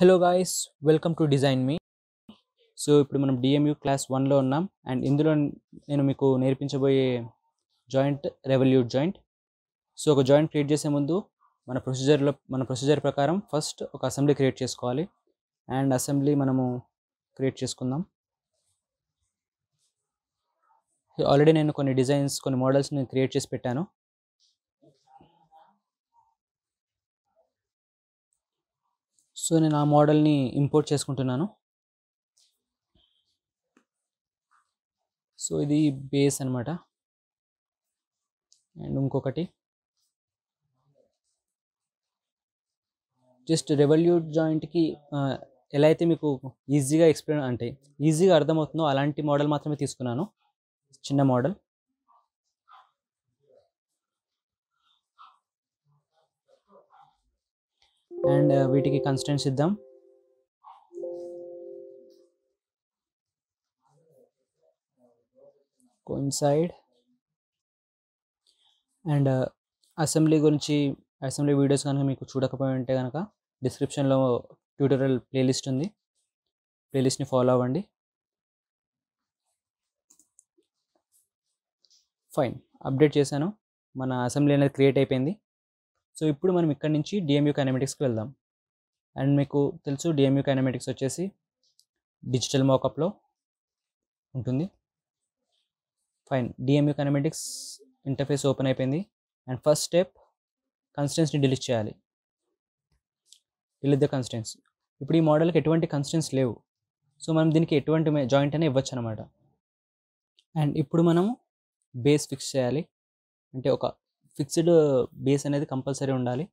hello guys welcome to design me so ఇప్పుడు మనం DMU class వన్లో ఉన్నాం అండ్ ఇందులో నేను మీకు నేర్పించబోయే జాయింట్ రెవల్యూట్ జాయింట్ సో ఒక జాయింట్ క్రియేట్ చేసే ముందు మన ప్రొసీజర్లో మన ప్రొసీజర్ ప్రకారం ఫస్ట్ ఒక అసెంబ్లీ క్రియేట్ చేసుకోవాలి అండ్ అసెంబ్లీ మనము క్రియేట్ చేసుకుందాం ఆల్రెడీ నేను కొన్ని డిజైన్స్ కొన్ని మోడల్స్ని క్రియేట్ చేసి పెట్టాను సో నేను ఆ మోడల్ని ఇంపోర్ట్ చేసుకుంటున్నాను సో ఇది బేస్ అనమాట అండ్ ఇంకొకటి జస్ట్ రెవల్యూట్ జాయింట్కి ఎలా అయితే మీకు ఈజీగా ఎక్స్ప్లెయిన్ అంటే ఈజీగా అర్థమవుతుందో అలాంటి మోడల్ మాత్రమే తీసుకున్నాను చిన్న మోడల్ అండ్ వీటికి కన్స్టెన్స్ ఇద్దాం కోయిన్సైడ్ అండ్ అసెంబ్లీ గురించి అసెంబ్లీ వీడియోస్ కనుక మీకు చూడకపోయి ఉంటే కనుక డిస్క్రిప్షన్లో ట్యూటోరియల్ ప్లేలిస్ట్ ఉంది ప్లేలిస్ట్ని ఫాలో అవ్వండి ఫైన్ అప్డేట్ చేశాను మన అసెంబ్లీ అనేది క్రియేట్ అయిపోయింది సో ఇప్పుడు మనం ఇక్కడ నుంచి డిఎంయూ కైనమెటిక్స్కి వెళ్దాం అండ్ మీకు తెలుసు డిఎంయూ కైనమెటిక్స్ వచ్చేసి డిజిటల్ మోకప్లో ఉంటుంది fine DMU kinematics interface open అయిపోయింది అండ్ ఫస్ట్ స్టెప్ కన్స్టెన్స్ని డిలీట్ చేయాలి డిలీట్ ద కన్స్టెన్స్ ఇప్పుడు ఈ మోడల్కి ఎటువంటి కన్స్టెన్స్ లేవు సో మనం దీనికి ఎటువంటి జాయింట్ అయినా ఇవ్వచ్చు అనమాట అండ్ ఇప్పుడు మనము బేస్ ఫిక్స్ చేయాలి అంటే ఒక ఫిక్స్డ్ బేస్ అనేది కంపల్సరీ ఉండాలి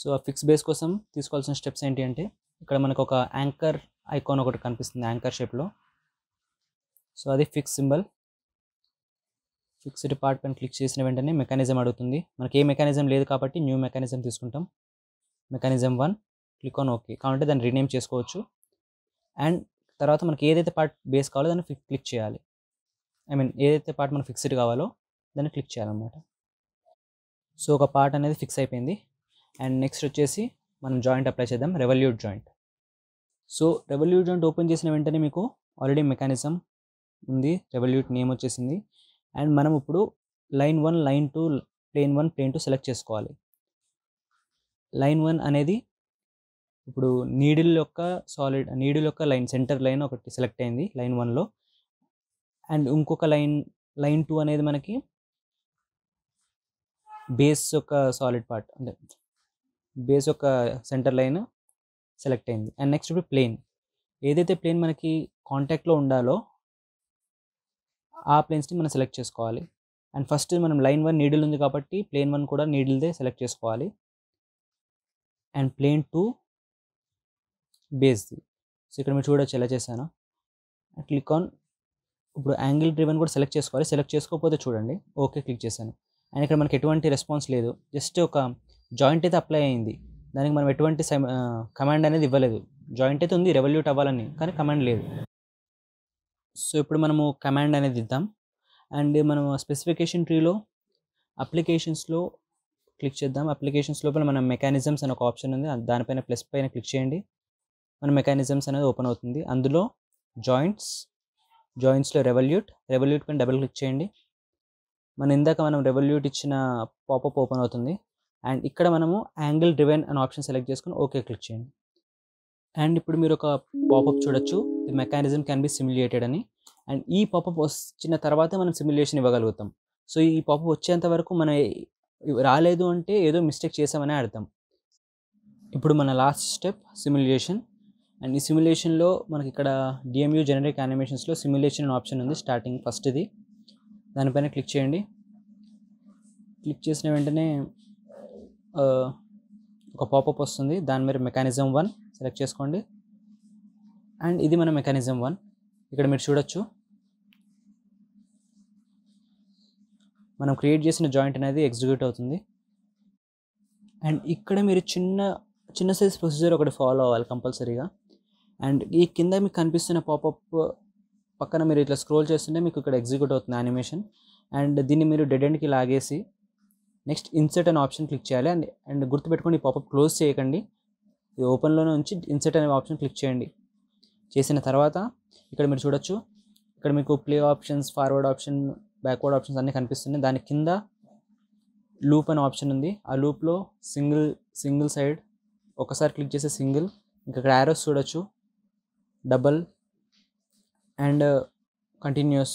సో ఆ ఫిక్స్ బేస్ కోసం తీసుకోవాల్సిన స్టెప్స్ ఏంటి అంటే ఇక్కడ మనకు ఒక యాంకర్ ఐకాన్ ఒకటి కనిపిస్తుంది యాంకర్ షేప్లో సో అది ఫిక్స్ సింబల్ ఫిక్స్డ్ పార్ట్ పైన క్లిక్ చేసిన వెంటనే మెకానిజం అడుగుతుంది మనకి ఏ మెకానిజం లేదు కాబట్టి న్యూ మెకానిజం తీసుకుంటాం mechanism one click on okay కాబట్టి దాన్ని రీనేమ్ చేసుకోవచ్చు అండ్ తర్వాత మనకి ఏదైతే పార్ట్ బేస్ కావాలో దాన్ని క్లిక్ చేయాలి ఐ మీన్ ఏదైతే పార్ట్ మనకు ఫిక్స్డ్ కావాలో దాన్ని క్లిక్ చేయాలన్నమాట సో ఒక పార్ట్ అనేది ఫిక్స్ అయిపోయింది అండ్ నెక్స్ట్ వచ్చేసి మనం జాయింట్ అప్లై చేద్దాం revolute joint so revolute joint open చేసిన వెంటనే మీకు ఆల్రెడీ మెకానిజం ఉంది రెవల్యూట్ నేమ్ వచ్చేసింది అండ్ మనం ఇప్పుడు line one line two plane one plane two select చేసుకోవాలి లైన్ వన్ అనేది ఇప్పుడు నీడిల్ యొక్క సాలిడ్ నీడిల్ యొక్క లైన్ సెంటర్ లైన్ ఒకటి సెలెక్ట్ అయింది లైన్ వన్లో అండ్ ఇంకొక లైన్ లైన్ టూ అనేది మనకి బేస్ యొక్క సాలిడ్ పార్ట్ అంటే బేస్ యొక్క సెంటర్ లైన్ సెలెక్ట్ అయింది అండ్ నెక్స్ట్ ఇప్పుడు ప్లేన్ ఏదైతే ప్లేన్ మనకి కాంటాక్ట్లో ఉండాలో ఆ ప్లేన్స్ని మనం సెలెక్ట్ చేసుకోవాలి అండ్ ఫస్ట్ మనం లైన్ వన్ నీడిల్ ఉంది కాబట్టి ప్లేన్ వన్ కూడా నీడిల్దే సెలెక్ట్ చేసుకోవాలి అండ్ ప్లేన్ టూ బేస్ది సో ఇక్కడ మీరు చూడవచ్చు ఎలా చేశాను క్లిక్ ఆన్ ఇప్పుడు యాంగిల్ డ్రివెన్ కూడా సెలెక్ట్ చేసుకోవాలి సెలెక్ట్ చేసుకోకపోతే చూడండి ఓకే క్లిక్ చేశాను అండ్ ఇక్కడ మనకి ఎటువంటి రెస్పాన్స్ లేదు జస్ట్ ఒక జాయింట్ అయితే అప్లై అయింది దానికి మనం ఎటువంటి కమాండ్ అనేది ఇవ్వలేదు జాయింట్ అయితే ఉంది రెవల్యూట్ అవ్వాలని కానీ కమాండ్ లేదు సో ఇప్పుడు మనము కమాండ్ అనేది ఇద్దాం అండ్ మనం స్పెసిఫికేషన్ ట్రీలో అప్లికేషన్స్లో క్లిక్ చేద్దాం అప్లికేషన్స్ లోపల మనం మెకానిజమ్స్ అనే ఒక ఆప్షన్ ఉంది దానిపైన ప్లస్ పైన క్లిక్ చేయండి మన మెకానిజమ్స్ అనేది ఓపెన్ అవుతుంది అందులో జాయింట్స్ జాయింట్స్లో రెవల్యూట్ రెవల్యూట్ పైన డబుల్ క్లిక్ చేయండి మన ఇందాక మనం రెవల్యూట్ ఇచ్చిన పాపప్ ఓపెన్ అవుతుంది అండ్ ఇక్కడ మనము యాంగిల్ డివైన్ అనే ఆప్షన్ సెలెక్ట్ చేసుకుని ఓకే క్లిక్ చేయండి అండ్ ఇప్పుడు మీరు ఒక పాపప్ చూడొచ్చు the mechanism can be simulated అని అండ్ ఈ పాపప్ వచ్చిన తర్వాత మనం సిమ్యులేషన్ ఇవ్వగలుగుతాం సో ఈ పాపప్ వచ్చేంత వరకు మనం రాలేదు అంటే ఏదో మిస్టేక్ చేసామనే అర్థం ఇప్పుడు మన లాస్ట్ స్టెప్ సిమ్యులేషన్ అండ్ ఈ సిమ్యులేషన్లో మనకి ఇక్కడ డిఎంయూ జనరిక్ యానిమేషన్స్లో సిమ్యులేషన్ ఆప్షన్ ఉంది స్టార్టింగ్ ఫస్ట్ది దానిపైన క్లిక్ చేయండి క్లిక్ చేసిన వెంటనే ఒక పాపప్ వస్తుంది దాని మీద మెకానిజం వన్ సెలెక్ట్ చేసుకోండి అండ్ ఇది మన మెకానిజం వన్ ఇక్కడ మీరు చూడొచ్చు మనం క్రియేట్ చేసిన జాయింట్ అనేది ఎగ్జిక్యూట్ అవుతుంది అండ్ ఇక్కడ మీరు చిన్న చిన్న సైజ్ ప్రొసీజర్ ఒకటి ఫాలో అవ్వాలి కంపల్సరీగా అండ్ ఈ కింద మీకు కనిపిస్తున్న పాపప్ పక్కన మీరు ఇట్లా స్క్రోల్ చేస్తుంటే మీకు ఇక్కడ ఎగ్జిక్యూట్ అవుతుంది యానిమేషన్ అండ్ దీన్ని మీరు డెడ్ ఎండ్కి లాగేసి నెక్స్ట్ ఇన్సర్ట్ అనే ఆప్షన్ క్లిక్ చేయాలి అండ్ అండ్ గుర్తుపెట్టుకోండి పాపప్ క్లోజ్ చేయకండి ఇది ఓపెన్లోనే ఉంచి ఇన్సర్ట్ అనే ఆప్షన్ క్లిక్ చేయండి చేసిన తర్వాత ఇక్కడ మీరు చూడొచ్చు ఇక్కడ మీకు play options forward option backward options అన్నీ కనిపిస్తున్నాయి దాని కింద లూప్ అనే ఆప్షన్ ఉంది ఆ లూప్లో సింగిల్ సింగిల్ సైడ్ ఒకసారి క్లిక్ చేస్తే సింగిల్ ఇంకా ఇక్కడ యారోస్ చూడొచ్చు డబల్ అండ్ కంటిన్యూస్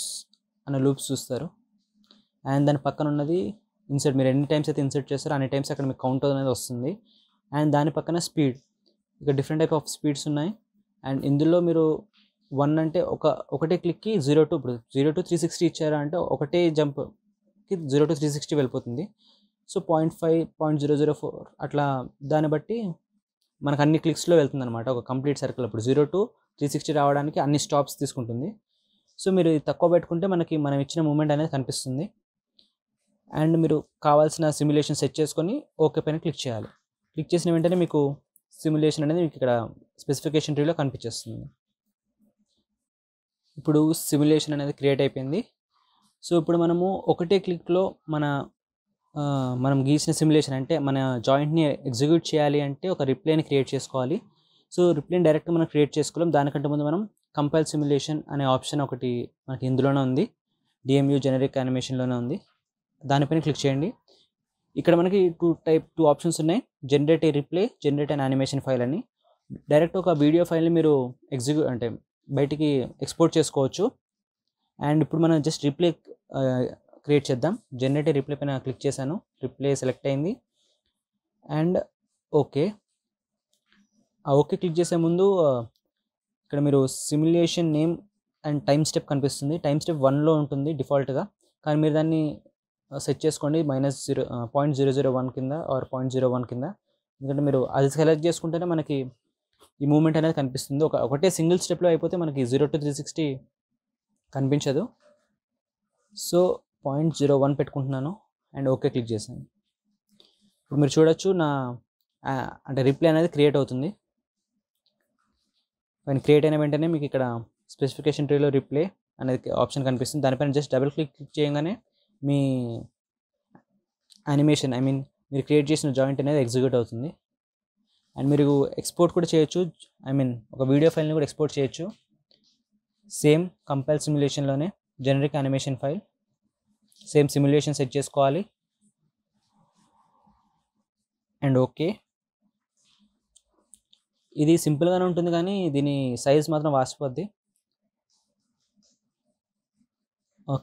అనే లూప్స్ చూస్తారు అండ్ దాని పక్కన ఉన్నది ఇన్సర్ట్ మీరు ఎన్ని టైమ్స్ అయితే ఇన్సర్ట్ చేస్తారో అన్ని టైమ్స్ అక్కడ మీకు కౌంట్ అనేది వస్తుంది అండ్ దాని పక్కన స్పీడ్ ఇక డిఫరెంట్ టైప్ ఆఫ్ స్పీడ్స్ ఉన్నాయి అండ్ ఇందులో మీరు వన్ అంటే ఒక ఒకటే క్లిక్కి జీరో టు ఇప్పుడు జీరో టు త్రీ సిక్స్టీ ఇచ్చారా అంటే ఒకటే జంప్కి జీరో టు త్రీ సిక్స్టీ వెళ్ళిపోతుంది so point five point zero zero four అట్లా దాన్ని బట్టి మనకు అన్ని క్లిక్స్లో వెళ్తుంది అనమాట ఒక కంప్లీట్ సర్కిల్ అప్పుడు జీరో టు త్రీ సిక్స్టీ రావడానికి అన్ని స్టాప్స్ తీసుకుంటుంది సో మీరు తక్కువ పెట్టుకుంటే మనకి మనం ఇచ్చిన మూమెంట్ అనేది కనిపిస్తుంది అండ్ మీరు కావాల్సిన సిమ్యులేషన్ సెట్ చేసుకొని ఓకే పైన క్లిక్ చేయాలి క్లిక్ చేసిన వెంటనే మీకు సిమ్యులేషన్ అనేది మీకు ఇక్కడ స్పెసిఫికేషన్ ట్రీలో కనిపించేస్తుంది ఇప్పుడు సిమ్యులేషన్ అనేది క్రియేట్ అయిపోయింది సో ఇప్పుడు మనము ఒకటే క్లిక్లో మన మనం గీసిన సిమ్యులేషన్ అంటే మన జాయింట్ని ఎగ్జిక్యూట్ చేయాలి అంటే ఒక రిప్లైని క్రియేట్ చేసుకోవాలి సో రిప్లైని డైరెక్ట్గా మనం క్రియేట్ చేసుకోవాలి దానికంటే ముందు మనం కంపైల్ సిమ్యులేషన్ అనే ఆప్షన్ ఒకటి మనకి ఇందులోనే ఉంది డిఎంయూ జెనరిక్ యానిమేషన్లోనే ఉంది దానిపైన క్లిక్ చేయండి ఇక్కడ మనకి టూ టైప్ టూ ఆప్షన్స్ ఉన్నాయి generate a replay generate and animation file అని డైరెక్ట్ ఒక వీడియో ఫైల్ని మీరు ఎగ్జిక్యూ అంటే బయటికి ఎక్స్పోర్ట్ చేసుకోవచ్చు అండ్ ఇప్పుడు మనం జస్ట్ రిప్లే క్రియేట్ చేద్దాం జనరేట్ రిప్లే పైన క్లిక్ చేశాను రిప్లే సెలెక్ట్ అయింది అండ్ ఓకే ఆ ఓకే క్లిక్ చేసే ముందు ఇక్కడ మీరు simulation name and time step కనిపిస్తుంది టైం స్టెప్ వన్లో ఉంటుంది డిఫాల్ట్గా కానీ మీరు దాన్ని సెట్ చేసుకోండి minus zero point zero zero one కింద ఆర్ పాయింట్ జీరో వన్ కింద ఎందుకంటే మీరు అది సెలెక్ట్ చేసుకుంటేనే మనకి ఈ మూమెంట్ అనేది కనిపిస్తుంది ఒక ఒకటే సింగిల్ స్టెప్లో అయిపోతే మనకి జీరో టు త్రీ సిక్స్టీ కనిపించదు సో పాయింట్ జీరో వన్ పెట్టుకుంటున్నాను అండ్ ఓకే క్లిక్ చేశాను ఇప్పుడు మీరు చూడొచ్చు నా అంటే రిప్లై అనేది క్రియేట్ అవుతుంది కానీ క్రియేట్ అయిన వెంటనే మీకు ఇక్కడ స్పెసిఫికేషన్ ట్రీలో రిప్లై అనేది ఆప్షన్ కనిపిస్తుంది దానిపైన జస్ట్ డబుల్ క్లిక్ క్లిక్ చేయగానే మీ యానిమేషన్ ఐ మీన్ మీరు క్రియేట్ చేసిన జాయింట్ అనేది ఎగ్జిక్యూట్ అవుతుంది అండ్ మీరు ఎక్స్పోర్ట్ కూడా చేయొచ్చు ఐ మీన్ ఒక వీడియో ఫైల్ని కూడా ఎక్స్పోర్ట్ చేయొచ్చు సేమ్ కంపైల్ సిమ్యులేషన్లోనే generic animation file same simulation set చేసుకోవాలి అండ్ ఓకే ఇది సింపుల్గానే ఉంటుంది కానీ దీని సైజ్ మాత్రం వాసిపోద్ది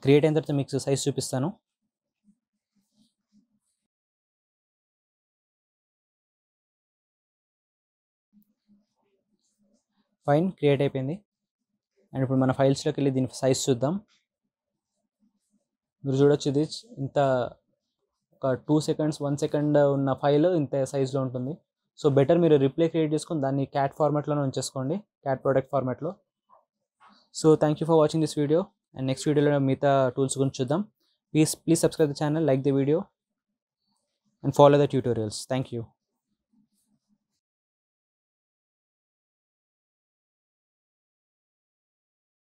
క్రియేట్ అయిన తర్వాత మీకు సైజ్ చూపిస్తాను ఫైన్ క్రియేట్ అయిపోయింది అండ్ ఇప్పుడు మన ఫైల్స్లోకి వెళ్ళి దీని సైజ్ చూద్దాం మీరు చూడొచ్చు ఇది ఇంత ఒక టూ సెకండ్స్ వన్ సెకండ్ ఉన్న ఫైల్ ఇంత సైజులో ఉంటుంది సో బెటర్ మీరు రిప్లై క్రియేట్ చేసుకొని దాన్ని క్యాట్ ఫార్మాట్లోనే ఉంచేసుకోండి క్యాట్ ప్రోడక్ట్ ఫార్మాట్లో so thank you for watching this video and next వీడియోలో మిగతా టూల్స్ గురించి చూద్దాం please please subscribe the channel like the video and follow the tutorials thank you